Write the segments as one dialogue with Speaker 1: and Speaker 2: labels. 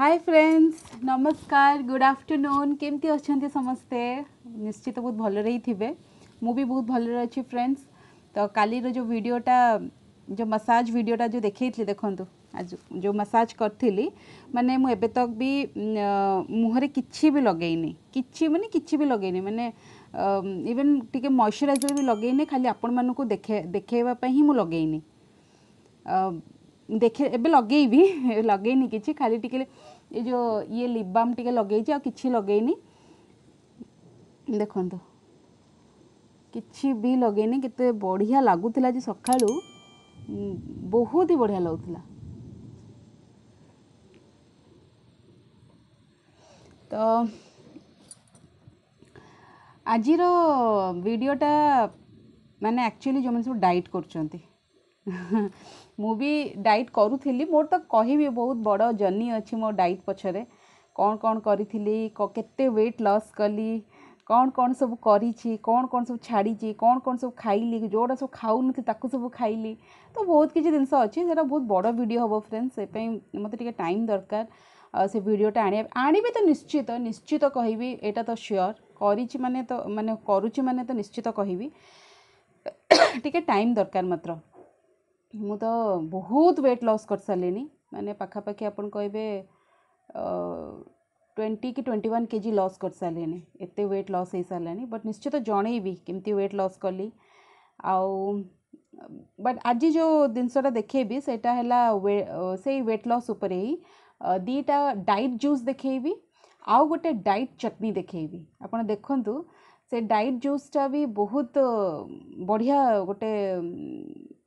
Speaker 1: हाय friends नमस्कार good afternoon केमती अच्छा समस्ते निश्चित बहुत भल रही थे मुझे बहुत भल रही फ्रेंड्स तो काली जो भिडटा जो मसाज भिडटा जो देखी देखूँ आज जो मसाज करी मैंने मुझे तक भी मुहर कि भी लगे कि मैंने कि भी लगेनि मैंने इवेन टी मइश्चराइजर भी लगे खाली आपण मानक देखे देखेवाप लगे मुझे देखे एबे लगे भी लगे कि खाली टी ये जो ये लिप बाम टे लगे कि लगे देखु कि भी नहीं के बढ़िया लगुला जो सका बहुत ही बढ़िया लगुला तो आज टा मैंने एक्चुअली जो मैंने सब डाइट कर मुँह डाइट करूली मोर तो कह बहुत बड़ जर्नी अच्छी मो डाइट पचरे कौन कौन करी के वेट लस कली कौन कौन सब कर कौन सब छाड़ी कौन कौन सब खाइली जोड़ा सब खाऊन ताक सब खाइली तो बहुत किसी जिनस अच्छे से बहुत बड़ भिड हम फ्रेंड्स से मत टाइम दरकार से भिडटा आने आणवि तो निश्चित निश्चित कहबि यटा तो सियोर करी मान तो मानने करुच्ची मान तो निश्चित कहबी टे टाइम दरकार मात्र मु तो बहुत वेट लॉस कर सारे मैंने पखापाखी आप कहे ट्वेंटी कि ट्वेंटी वन के जी लस कर सारे एत वेट लस हो सारे बट निश्चित जनईबी कमी व्वेट लस कली आउ बट आज जो जिनसटा देखेबी से वेट व्वेट ही दीटा डाइट जूस देखेबी आउ गोटे डाइट चटनी देखेबी आप देखूँ से डाइट जूसटा भी बहुत बढ़िया गोटे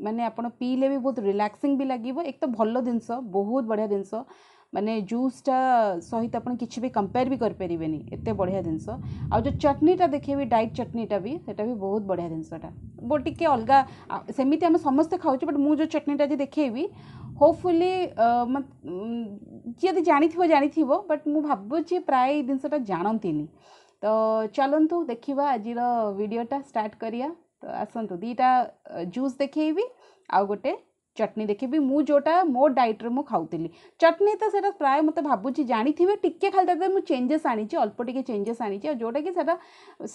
Speaker 1: मानने पीले भी बहुत रिलैक्सिंग भी लगे एक तो भल जिन बहुत बढ़िया जिनस माने जूसटा सहित आप कि भी कंपेयर भी करें बढ़िया जिनस आ जो चटनीटा देखेबी डाइट चटनीटा भी सेटा भी बहुत बढ़िया जिनसटा बो टे अलग सेमती आम समस्ते खाऊ बट मुझे चटनीटा आज देखेबी होपफुली जी यदि जाथ जाथ बट मुझे प्राय जिनसटा जानती नहीं तो चलतु देखा आज भिडटा स्टार्ट करिया तो आसतु दीटा जूस देखी आ गए चटनी देखी मुझा मो डाइट्रे खाऊ चटनी तो सर प्राय मत भाई जानी थे टी खाल मुझे चेंजेस आनी अल्प टिके चेजेस आनी जोटा कि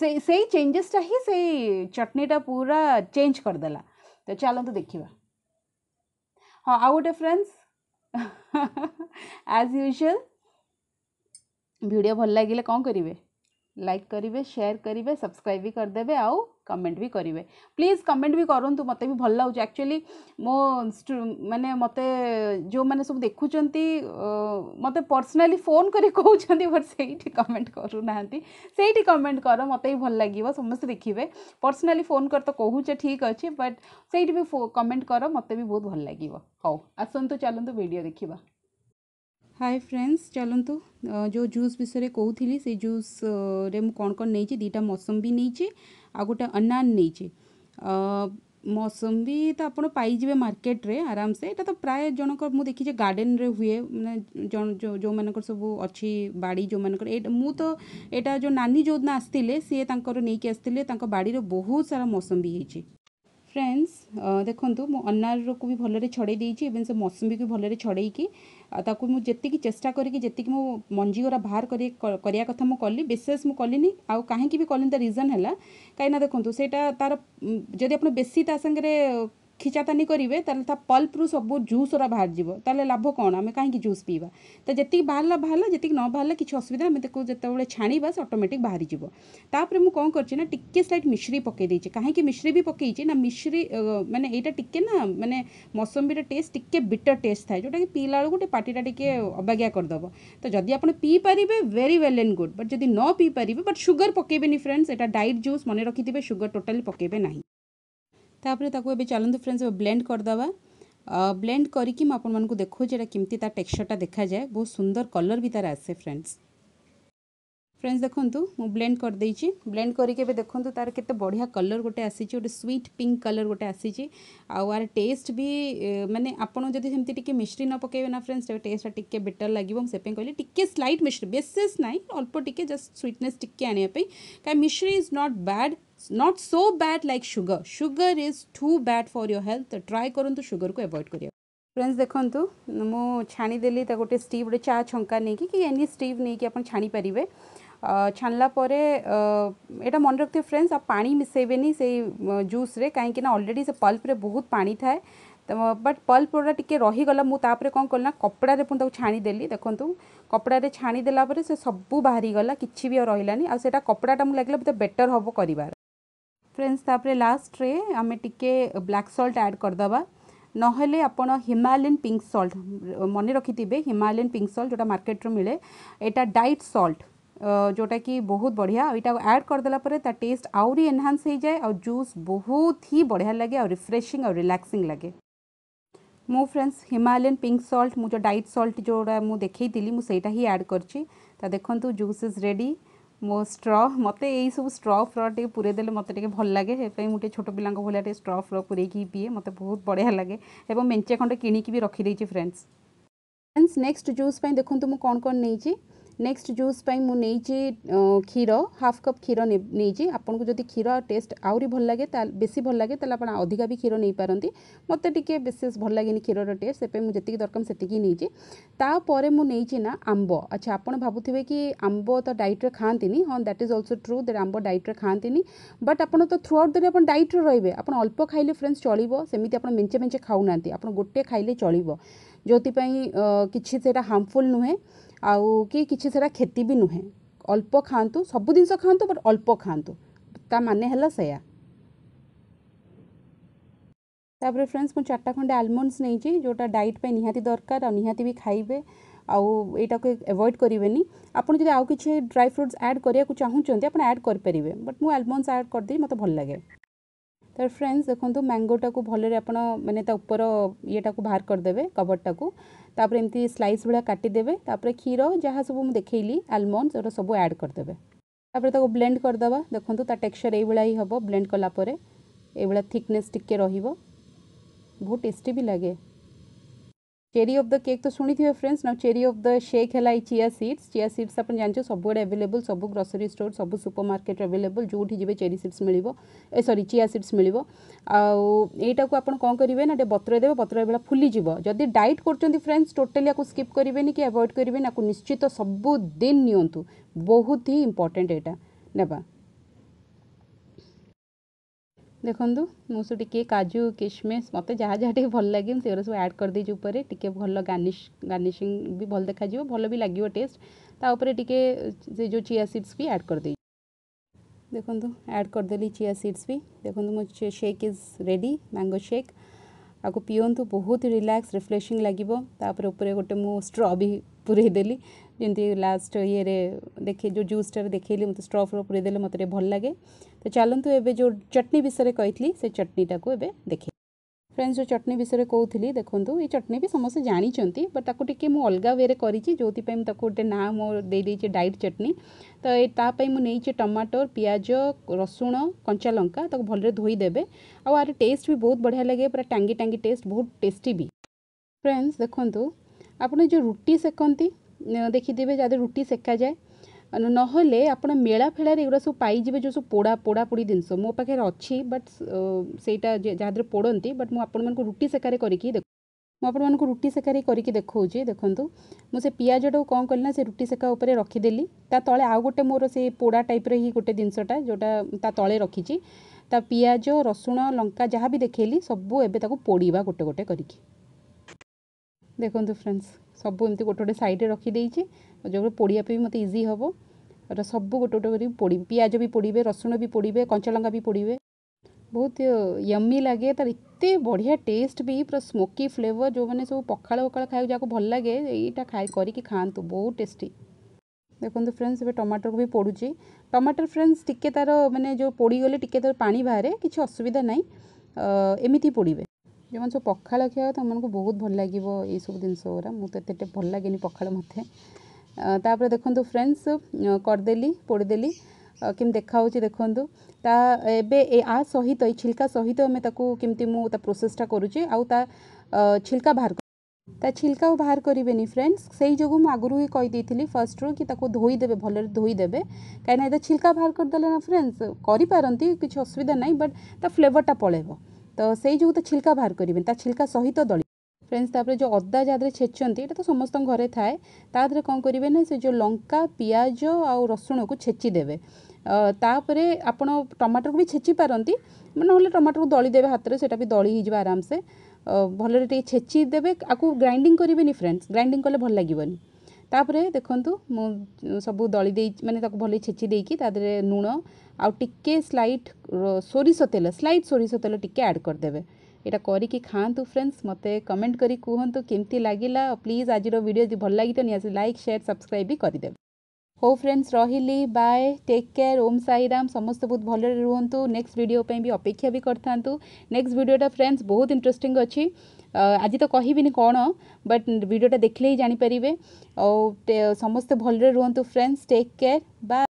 Speaker 1: से चेजेसटा ही से चटनीटा पूरा चेंज करदे तो चलत देखा हाँ आ गए फ्रेंड्स एज यूजुआल भिड भल लगे कौन करें लाइक करेंगे सेयार करेंगे सब्सक्राइब भी करदे आउ कमेंट भी करेंगे प्लीज कमेंट भी करूँ तो मत भी भल लगे एक्चुअली मो मैंने मत जो मैंने सब देखुं मत पर्सनाली फोन कर कमेंट करूना से कमेंट कर मत भी भल लगे समस्ते देखिए पर्सनाली फोन कर तो कहे ठीक अच्छे बट से कमेंट कर मत भी बहुत भल लगे हाउ आसतु चलत भिड देखा हाय फ्रेंड्स चलतु जो जूस विषय कहती से जूस रे कौन कौन नहीं दीटा मौसमी नहीं आ गोटे अनार नहीं मौसमी तो आपजे मार्केट रे आराम से तो प्राय जन मुझे देखीजे गार्डेन रे हुए मैंने जो जो मानक सब अच्छी बाड़ी जो तो यहाँ जो नानी जो आसते सीएर नहींक आसते बाड़ी बहुत सारा मौसमी हो ଫ୍ରେଣ୍ଡସ୍ ଦେଖନ୍ତୁ ମୁଁ ଅନାରକୁ ବି ଭଲରେ ଛଡ଼େଇ ଦେଇଛି ଏବଂ ସେ ମୌସୁମୀକୁ ଭଲରେ ଛଡ଼େଇକି ତାକୁ ମୁଁ ଯେତିକି ଚେଷ୍ଟା କରିକି ଯେତିକି ମୁଁ ମଞ୍ଜି ଗୁରା ବାହାର କରି କରିବା କଥା ମୁଁ କଲି ବିଶେଷ ମୁଁ କଲିନି ଆଉ କାହିଁକି ବି କଲିନି ତା ରିଜନ୍ ହେଲା କାହିଁକିନା ଦେଖନ୍ତୁ ସେଇଟା ତା'ର ଯଦି ଆପଣ ବେଶୀ ତା ସାଙ୍ଗରେ ଖିଚାତାନି କରିବେ ତାହେଲେ ତା ପଲ୍ପରୁ ସବୁ ଜୁସ୍ର ବାହାରିଯିବ ତାହେଲେ ଲାଭ କ'ଣ ଆମେ କାହିଁକି ଜୁସ୍ ପିଇବା ତ ଯେତିକି ବାହାରିଲା ବାହାରିଲା ଯେତିକି ନ ବାହାରିଲା କିଛି ଅସୁବିଧା ଆମେ ତାକୁ ଯେତେବେଳେ ଛାଣିବା ସେ ଅଟୋମେଟିକ୍ ବାହାରିଯିବ ତାପରେ ମୁଁ କ'ଣ କରିଛି ନା ଟିକିଏ ସ୍ଲାଇଟ୍ ମିଶ୍ରି ପକାଇ ଦେଇଛି କାହିଁକି ମିଶ୍ରି ବି ପକାଇଛି ନା ମିଶ୍ରି ମାନେ ଏଇଟା ଟିକିଏ ନା ମାନେ ମୌସମ୍ବିର ଟେଷ୍ଟ ଟିକିଏ ବିଟର୍ ଟେଷ୍ଟ ଥାଏ ଯେଉଁଟାକି ପିଇଲା ବେଳକୁ ଟିକେ ପାଟିଟା ଟିକିଏ ଅବାଗିଆ କରିଦେବ ତ ଯଦି ଆପଣ ପିଇପାରିବେ very well and good but ଯଦି ନ ପିଇପାରିବେ ବଟ୍ ସୁଗାର ପକାଇବେନି ଫ୍ରେଣ୍ଡସ୍ ଏଇଟା ଡାଇଟ୍ ଜୁସ୍ ମନେ ରଖିଥିବେ ସୁଗାର ଟୋଟାଲି ପକାଇବେ ନାହିଁ ତାପରେ ତାକୁ ଏବେ ଚାଲନ୍ତୁ ଫ୍ରେଣ୍ଡସ୍ ବ୍ଲେଣ୍ଡ କରିଦେବା ବ୍ଲେଣ୍ଡ କରିକି ମୁଁ ଆପଣମାନଙ୍କୁ ଦେଖାଉଛି ଏଇଟା କେମିତି ତା ଟେକ୍ସଚରଟା ଦେଖାଯାଏ ବହୁତ ସୁନ୍ଦର କଲର୍ ବି ତା'ର ଆସେ ଫ୍ରେଣ୍ଡସ୍ ଫ୍ରେଣ୍ଡସ୍ ଦେଖନ୍ତୁ ମୁଁ ବ୍ଲେଣ୍ଡ କରିଦେଇଛି ବ୍ଲେଣ୍ଡ କରିକି ଏବେ ଦେଖନ୍ତୁ ତା'ର କେତେ ବଢ଼ିଆ କଲର୍ ଗୋଟେ ଆସିଛି ଗୋଟେ ସୁଇଟ୍ ପିଙ୍କ୍ କଲର୍ ଗୋଟେ ଆସିଛି ଆଉ ଆର ଟେଷ୍ଟ ବି ମାନେ ଆପଣ ଯଦି ସେମିତି ଟିକେ ମିଶ୍ରି ନ ପକାଇବେ ନା ଫ୍ରେଣ୍ଡସ୍ ଟେଷ୍ଟଟା ଟିକେ ବେଟର୍ ଲାଗିବ ମୁଁ ସେପାଇଁ କହିଲି ଟିକେ ସ୍ଲାଇଟ୍ ମିଶ୍ରି ବେଶେସ୍ ନାହିଁ ଅଳ୍ପ ଟିକେ ଜଷ୍ଟ ସ୍ୱିଟନେସ୍ ଟିକେ ଆଣିବା ପାଇଁ କାହିଁକି ମିଶ୍ରି is not bad not so bad like sugar sugar is too bad for your health try करूँ शुगर को एवॉड कर फ्रेंड्स देखु देली गोटे गोटे चा छंका नहीं कि एनी स्टीव नहीं आप छाणी पारे छाणला यहाँ मन रखिए फ्रेंड्स आप पा मिसेबे से रे कहीं अलरेडी से पल्प्रे बहुत पा तो बट पल्प गुड़ा टी रहीगला मुझे कौन कल ना कपड़े पुणी छाणीदेली देखो कपड़े छाणीदेला से सबू बाहरी गला कि भी रहानी आटा कपड़ाटा मुझे लगे बोलते बेटर हम कर ଫ୍ରେଣ୍ଡସ୍ ତାପରେ ଲାଷ୍ଟରେ ଆମେ ଟିକେ ବ୍ଲାକ୍ ସଲ୍ଟ ଆଡ଼୍ କରିଦେବା ନହେଲେ ଆପଣ ହିମାଲୟନ୍ ପିଙ୍କ ସଲ୍ଟ ମନେ ରଖିଥିବେ ହିମାଲୟନ୍ ପିଙ୍କ ସଲ୍ଟ ଯେଉଁଟା ମାର୍କେଟରୁ ମିଳେ ଏଇଟା ଡାଇଟ୍ ସଲ୍ଟ ଯେଉଁଟାକି ବହୁତ ବଢ଼ିଆ ଏଇଟାକୁ ଆଡ଼୍ କରିଦେଲା ପରେ ତା ଟେଷ୍ଟ ଆହୁରି ଏନହାନ୍ସ ହେଇଯାଏ ଆଉ ଜୁସ୍ ବହୁତ ହି ବଢ଼ିଆ ଲାଗେ ଆଉ ରିଫ୍ରେସିଂ ଆଉ ରିଲାକ୍ସିଂ ଲାଗେ ମୁଁ ଫ୍ରେଣ୍ଡସ୍ ହିମାଲୟନ୍ ପିଙ୍କ ସଲ୍ଟ ମୁଁ ଯେଉଁ ଡାଇଟ୍ ସଲ୍ଟ ଯେଉଁଟା ମୁଁ ଦେଖେଇଥିଲି ମୁଁ ସେଇଟା ହିଁ ଆଡ଼୍ କରିଛି ତା ଦେଖନ୍ତୁ ଜୁସ୍ ଇଜ୍ ରେଡ଼ି ମୋ ଷ୍ଟ୍ର ମୋତେ ଏଇସବୁ ଷ୍ଟ୍ର ଫ୍ର ଟିକେ ପୂରେଇ ଦେଲେ ମୋତେ ଟିକେ ଭଲ ଲାଗେ ସେଥିପାଇଁ ମୁଁ ଟିକେ ଛୋଟ ପିଲାଙ୍କ ଭଳିଆ ଟିକେ ଷ୍ଟ୍ର ଫ୍ର ପୂରେଇକି ପିଏ ମୋତେ ବହୁତ ବଢ଼ିଆ ଲାଗେ ଏବଂ ମେଞ୍ଚେ ଖଣ୍ଡେ କିଣିକି ବି ରଖିଦେଇଛି ଫ୍ରେଣ୍ଡସ୍ ଫ୍ରେଣ୍ଡସ୍ ନେକ୍ସଟ୍ ଜୁସ୍ ପାଇଁ ଦେଖନ୍ତୁ ମୁଁ କ'ଣ କ'ଣ ନେଇଛି ନେକ୍ସଟ ଜୁସ୍ ପାଇଁ ମୁଁ ନେଇଛି କ୍ଷୀର ହାଫ୍ କପ୍ କ୍ଷୀର ନେଇଛି ଆପଣଙ୍କୁ ଯଦି କ୍ଷୀର ଟେଷ୍ଟ ଆହୁରି ଭଲ ଲାଗେ ତାହେଲେ ବେଶୀ ଭଲ ଲାଗେ ତାହେଲେ ଆପଣ ଅଧିକା ବି କ୍ଷୀର ନେଇପାରନ୍ତି ମୋତେ ଟିକିଏ ବିଶେଷ ଭଲ ଲାଗେନି କ୍ଷୀରର ଟେଷ୍ଟ ସେଥିପାଇଁ ମୁଁ ଯେତିକି ଦରକାର ସେତିକି ନେଇଛି ତାପରେ ମୁଁ ନେଇଛି ନା ଆମ୍ବ ଆଚ୍ଛା ଆପଣ ଭାବୁଥିବେ କି ଆମ୍ବ ତ ଡାଇଟ୍ରେ ଖାଆନ୍ତିନି ହଁ that is also true that ଆମ୍ବ ଡାଇଟ୍ରେ ଖାଆନ୍ତିନି ବଟ୍ ଆପଣ ତ ଥ୍ରୁ ଆଉଟ୍ ଦେନ୍ ଆପଣ ଡାଇଟ୍ରେ ରହିବେ ଆପଣ ଅଳ୍ପ ଖାଇଲେ ଫ୍ରେଣ୍ଡସ୍ ଚଳିବ ସେମିତି ଆପଣ ମେଞ୍ଚେ ମେଞ୍ଚେ ଖାଉନାହାନ୍ତି ଆପଣ ଗୋଟେ ଖାଇଲେ ଚଳିବ ଯେଉଁଥିପାଇଁ କିଛି ସେଇଟା ହାର୍ମଫୁଲ୍ ନୁହେଁ ଆଉ କି କିଛି ସେଟା କ୍ଷତି ବି ନୁହେଁ ଅଳ୍ପ ଖାଆନ୍ତୁ ସବୁ ଜିନିଷ ଖାଆନ୍ତୁ ବଟ୍ ଅଳ୍ପ ଖାଆନ୍ତୁ ତା ମାନେ ହେଲା ସେୟା ତାପରେ ଫ୍ରେଣ୍ଡସ୍ ମୁଁ ଚାରିଟା ଖଣ୍ଡେ ଆଲମଣ୍ଡସ୍ ନେଇଛି ଯେଉଁଟା ଡାଏଟ୍ ପାଇଁ ନିହାତି ଦରକାର ଆଉ ନିହାତି ବି ଖାଇବେ ଆଉ ଏଇଟାକୁ ଆଭଏଡ଼ କରିବେନି ଆପଣ ଯଦି ଆଉ କିଛି ଡ୍ରାଇ ଫ୍ରୁଟ୍ସ ଆଡ଼୍ କରିବାକୁ ଚାହୁଁଛନ୍ତି ଆପଣ ଆଡ଼୍ କରିପାରିବେ ବଟ୍ ମୁଁ ଆଲମଣ୍ଡସ୍ ଆଡ଼୍ କରିଦେବି ମୋତେ ଭଲ ଲାଗେ ତ ଫ୍ରେଣ୍ଡସ୍ ଦେଖନ୍ତୁ ମ୍ୟାଙ୍ଗୋଟାକୁ ଭଲରେ ଆପଣ ମାନେ ତା ଉପର ଇଏଟାକୁ ବାହାର କରିଦେବେ କଭର୍ଟାକୁ ତାପରେ ଏମିତି ସ୍ଲାଇସ୍ ଭଳିଆ କାଟିଦେବେ ତାପରେ କ୍ଷୀର ଯାହା ସବୁ ମୁଁ ଦେଖେଇଲି ଆଲମଣ୍ଡ ଏଗୁଡ଼ା ସବୁ ଆଡ଼୍ କରିଦେବେ ତାପରେ ତାକୁ ବ୍ଲେଣ୍ଡ କରିଦେବା ଦେଖନ୍ତୁ ତା ଟେକ୍ସଚର୍ ଏଇଭଳିଆ ହିଁ ହେବ ବ୍ଲେଣ୍ଡ କଲା ପରେ ଏଇଭଳିଆ ଥିକନେସ୍ ଟିକିଏ ରହିବ ବହୁତ ଟେଷ୍ଟି ବି ଲାଗେ ચેરી ઓફ ધ કેક તો શુણીથે friends now cherry of the shake ହେଲା ଏଇ ଚିଆ ସିଡ୍ସ ଚିଆ ସିଡ୍ସ ଆପଣ ଜାଣିଛ ସବୁଆଡ଼େ ଆଭେଲେବୁଲ୍ ସବୁ ଗ୍ରୋସରୀ ଷ୍ଟୋର୍ ସବୁ ସୁପର ମାର୍କେଟ୍ରେ ଆଭେଲେବୁଲ୍ ଯେଉଁଠି ଯିବେ ଚେରି ସିଡ୍ସ ମିଳିବ ଏ ସରି ଚିଆ ସିଡ୍ସ ମିଳିବ ଆଉ ଏଇଟାକୁ ଆପଣ କ'ଣ କରିବେ ନା ଟିକେ ବତୁରାଇ ଦେବେ ବତୁରାଇ ବେଳା ଫୁଲିଯିବ ଯଦି ଡାଏଟ୍ କରୁଛନ୍ତି ଫ୍ରେଣ୍ଡସ୍ ଟୋଟାଲି ଆକୁ ସ୍କିପ୍ କରିବେନି କି ଆଭଏଡ଼୍ କରିବେନି ଆକୁ ନିଶ୍ଚିତ ସବୁଦିନ ନିଅନ୍ତୁ ବହୁତ ହିଁ ଇମ୍ପୋର୍ଟାଣ୍ଟ ଏଇଟା ନେବା ଦେଖନ୍ତୁ ମୁଁ ସବୁ ଟିକିଏ କାଜୁ କିସମିସ୍ ମୋତେ ଯାହା ଯାହା ଟିକିଏ ଭଲ ଲାଗେ ମୁଁ ସେଗୁଡ଼ା ସବୁ ଆଡ଼୍ କରିଦେଇଛି ଉପରେ ଟିକିଏ ଭଲ ଗାର୍ନିଶ୍ ଗାର୍ନିଶିଂ ବି ଭଲ ଦେଖାଯିବ ଭଲ ବି ଲାଗିବ ଟେଷ୍ଟ ତା ଉପରେ ଟିକିଏ ସେ ଯେଉଁ ଚିଆ ସିଡ଼୍ସ ବି ଆଡ଼୍ କରିଦେଇଛି ଦେଖନ୍ତୁ ଆଡ଼୍ କରିଦେଲି ଚିଆ ସିଡ଼୍ସ ବି ଦେଖନ୍ତୁ ମୋ shake is ready mango shake ଆକୁ ପିଅନ୍ତୁ ବହୁତ ରିଲାକ୍ସ ରିଫ୍ରେସିଂ ଲାଗିବ ତାପରେ ଉପରେ ଗୋଟେ ମୁଁ ଷ୍ଟ୍ର ବି ପୂରେଇଦେଲି जमी लास्ट ये देखे जो जूसटा देखे मतलब स्ट्रफर पूरे दे मतलब भल लगे तो चलतु एवं जो चटनी विषय में कही से चटनीटा को देखे फ्रेंड्स जो चटनी विषय में कहती देखो ये चटनी भी समस्त जानते बट ताक मुझे अलग वे जो गोटे ना मुझे डाइट चटनी तो तापाई मुझे टमाटर पिज रसुण कंचा लंका भल धोईदे आर टेस्ट भी बहुत बढ़िया लगे पूरा टांगी टांगी टेस्ट बहुत टेस्टी भी फ्रेंड्स देखो आप रुटी सेकती ଦେଖିଦେବେ ଯାହା ରୁଟି ସେକାଯାଏ ନହେଲେ ଆପଣ ମେଳା ଫେଳାରେ ଏଗୁଡ଼ା ସବୁ ପାଇଯିବେ ଯେଉଁ ସବୁ ପୋଡ଼ା ପୋଡ଼ାପୋଡ଼ି ଜିନିଷ ମୋ ପାଖରେ ଅଛି ବଟ୍ ସେଇଟା ଯାହା ଦେହରେ ପୋଡ଼ନ୍ତି ବଟ୍ ମୁଁ ଆପଣମାନଙ୍କୁ ରୁଟି ସେକାରେ କରିକି ଦେଖ ମୁଁ ଆପଣମାନଙ୍କୁ ରୁଟି ସେକାରେ କରିକି ଦେଖାଉଛି ଦେଖନ୍ତୁ ମୁଁ ସେ ପିଆଜଟାକୁ କ'ଣ କଲି ନା ସେ ରୁଟି ସେକା ଉପରେ ରଖିଦେଲି ତା ତଳେ ଆଉ ଗୋଟେ ମୋର ସେ ପୋଡ଼ା ଟାଇପ୍ର ହିଁ ଗୋଟେ ଜିନିଷଟା ଯେଉଁଟା ତା ତଳେ ରଖିଛି ତା ପିଆଜ ରସୁଣ ଲଙ୍କା ଯାହା ବି ଦେଖେଇଲି ସବୁ ଏବେ ତାକୁ ପୋଡ଼ିବା ଗୋଟେ ଗୋଟେ କରିକି ଦେଖନ୍ତୁ ଫ୍ରେଣ୍ଡସ୍ ସବୁ ଏମିତି ଗୋଟେ ଗୋଟେ ସାଇଡ଼୍ରେ ରଖିଦେଇଛି ଯେଉଁଗୁଡ଼ା ପୋଡ଼ିବା ପାଇଁ ମୋତେ ଇଜି ହେବ ଏଇଟା ସବୁ ଗୋଟେ ଗୋଟେ କରି ପୋଡ଼ି ପିଆଜ ବି ପୋଡ଼ିବେ ରସୁଣ ବି ପୋଡ଼ିବେ କଞ୍ଚାଲଙ୍କା ବି ପୋଡ଼ିବେ ବହୁତ ୟମି ଲାଗେ ତା'ର ଏତେ ବଢ଼ିଆ ଟେଷ୍ଟ ବି ପୁରା ସ୍ମୋକି ଫ୍ଲେଭର୍ ଯେଉଁମାନେ ସବୁ ପଖାଳ ପଖାଳ ଖାଇବାକୁ ଯାହାକୁ ଭଲ ଲାଗେ ଏଇଟା ଖାଇ କରିକି ଖାଆନ୍ତୁ ବହୁତ ଟେଷ୍ଟି ଦେଖନ୍ତୁ ଫ୍ରେଣ୍ଡସ୍ ଏବେ ଟମାଟରକୁ ବି ପୋଡ଼ୁଛି ଟମାଟର ଫ୍ରେଣ୍ଡସ୍ ଟିକେ ତା'ର ମାନେ ଯେଉଁ ପୋଡ଼ିଗଲେ ଟିକେ ତା'ର ପାଣି ବାହାରେ କିଛି ଅସୁବିଧା ନାହିଁ ଏମିତି ପୋଡ଼ିବେ ଯେଉଁମାନେ ସବୁ ପଖାଳ ଖିଆ ତାମାନଙ୍କୁ ବହୁତ ଭଲ ଲାଗିବ ଏଇସବୁ ଜିନିଷ ଗୁରା ମୁଁ ତ ଏତେ ଭଲ ଲାଗେନି ପଖାଳ ମୋତେ ତା'ପରେ ଦେଖନ୍ତୁ ଫ୍ରେଣ୍ଡସ୍ କରିଦେଲି ପୋଡ଼ିଦେଲି କେମିତି ଦେଖାହେଉଛି ଦେଖନ୍ତୁ ତା ଏବେ ଏ ଆ ସହିତ ଏଇ ଛିଲ୍କା ସହିତ ଆମେ ତାକୁ କେମିତି ମୁଁ ତା ପ୍ରୋସେସ୍ଟା କରୁଛି ଆଉ ତା ଛିଲ୍କା ବାହାର ତା ଛିଲ୍କାକୁ ବାହାର କରିବେନି ଫ୍ରେଣ୍ଡସ୍ ସେଇ ଯୋଗୁଁ ମୁଁ ଆଗରୁ ହିଁ କହିଦେଇଥିଲି ଫାର୍ଷ୍ଟରୁ କି ତାକୁ ଧୋଇଦେବେ ଭଲରେ ଧୋଇଦେବେ କାହିଁକିନା ଏଇଟା ଛିଲ୍କା ବାହାର କରିଦେଲେ ନା ଫ୍ରେଣ୍ଡସ୍ କରିପାରନ୍ତି କିଛି ଅସୁବିଧା ନାହିଁ ବଟ୍ ତା ଫ୍ଲେଭର୍ଟା ପଳେଇବ তো সেই ଯୋଉ ତା ଛିଲକା ବାହାର କରିବେନି ତା ଛିଲକା ସହିତ ଦଳି ଫ୍ରେଣ୍ଡସ୍ ତାପରେ ଯେଉଁ ଅଦା ଯାହାଦେହରେ ଛେଚନ୍ତି ଏଇଟା ତ ସମସ୍ତଙ୍କ ଘରେ ଥାଏ ତା ଦେହରେ କ'ଣ କରିବେ ନା ସେ ଯେଉଁ ଲଙ୍କା ପିଆଜ ଆଉ ରସୁଣକୁ ଛେଚି ଦେବେ ତାପରେ ଆପଣ ଟମାଟୋକୁ ବି ଛେଚି ପାରନ୍ତି ନହେଲେ ଟମାଟୋକୁ ଦଳିଦେବେ ହାତରେ ସେଇଟା ବି ଦଳି ହେଇଯିବ ଆରାମସେ ଭଲରେ ଟିକେ ଛେଚି ଦେବେ ଆକୁ ଗ୍ରାଇଣ୍ଡିଂ କରିବେନି ଫ୍ରେଣ୍ଡସ୍ ଗ୍ରାଇଣ୍ଡିଂ କଲେ ଭଲ ଲାଗିବନି ତାପରେ ଦେଖନ୍ତୁ ମୁଁ ସବୁ ଦଳି ଦେଇ ମାନେ ତାକୁ ଭଲରେ ଛେଚି ଦେଇକି ତା ଦେହରେ ଲୁଣ ଆଉ ଟିକେ ସ୍ଲାଇଟ୍ ସୋରିଷ ତେଲ ସ୍ଲାଇଟ୍ ସୋରିଷ ତେଲ ଟିକେ ଆଡ଼୍ କରିଦେବେ ଏଇଟା କରିକି ଖାଆନ୍ତୁ ଫ୍ରେଣ୍ଡସ୍ ମୋତେ କମେଣ୍ଟ କରି କୁହନ୍ତୁ କେମିତି ଲାଗିଲା ପ୍ଲିଜ୍ ଆଜିର ଭିଡ଼ିଓ ଯଦି ଭଲ ଲାଗିଥିବ ନିହାତି ଲାଇକ୍ ସେୟାର ସବସ୍କ୍ରାଇବ୍ ବି କରିଦେବେ ହଉ ଫ୍ରେଣ୍ଡସ୍ ରହିଲି bye take care Om Sairam ସମସ୍ତେ ବହୁତ ଭଲରେ ରୁହନ୍ତୁ ନେକ୍ସଟ ଭିଡ଼ିଓ ପାଇଁ ବି ଅପେକ୍ଷା ବି କରିଥାନ୍ତୁ ନେକ୍ସଟ ଭିଡ଼ିଓଟା ଫ୍ରେଣ୍ଡସ୍ ବହୁତ ଇଣ୍ଟରେଷ୍ଟିଂ ଅଛି ଆଜି ତ କହିବିନି କ'ଣ ବଟ୍ ଭିଡ଼ିଓଟା ଦେଖିଲେ ହିଁ ଜାଣିପାରିବେ ଆଉ ସମସ୍ତେ ଭଲରେ ରୁହନ୍ତୁ ଫ୍ରେଣ୍ଡସ୍ ଟେକ୍ କେୟାର ବାଏ